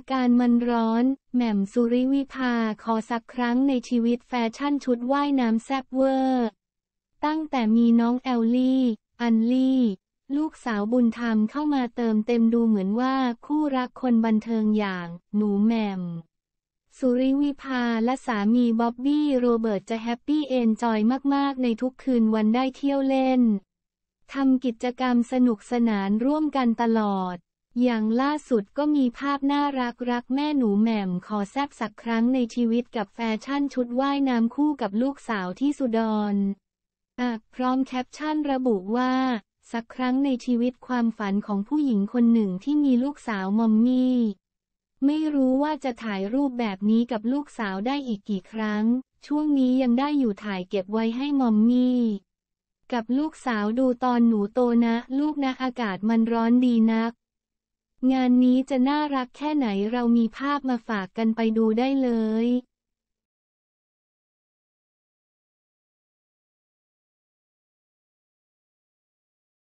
าการมันร้อนแหม่มสุริวิภา ขอสักครั้งในชีวิตแฟชั่นชุดว่ายน้ำแซ่บเวอร์ ตั้งแต่มีน้องแอลลี่ อันลี่ ลูกสาวบุญธรรมเข้ามาเติมเต็มดูเหมือนว่าคู่รักคนบันเทิงอย่าง หนูแหม่ม สุริวิภาและสามีบ๊อบบี้โรเบิร์ตจะแฮปปี้เอนจอยมากๆในทุกคืนวันได้เที่ยวเล่นทำกิจกรรมสนุกสนานร่วมกันตลอดอย่างล่าสุดก็มีภาพน่ารักรักแม่หนูแหม่มขอแซบสักครั้งในชีวิตกับแฟชั่นชุดว่ายน้ำคู่กับลูกสาวที่สุดอนพร้อมแคปชั่นระบุว่า สักครั้งในชีวิตความฝันของผู้หญิงคนหนึ่งที่มีลูกสาวมอมมี่ไม่รู้ว่าจะถ่ายรูปแบบนี้กับลูกสาวได้อีกกี่ครั้ง ช่วงนี้ยังได้อยู่ถ่ายเก็บไว้ให้มอมมี่กับลูกสาวดูตอนหนูโตนะ ลูกนะอากาศมันร้อนดีนักงานนี้จะน่ารักแค่ไหนเรามีภาพมาฝากกันไปดูได้เลย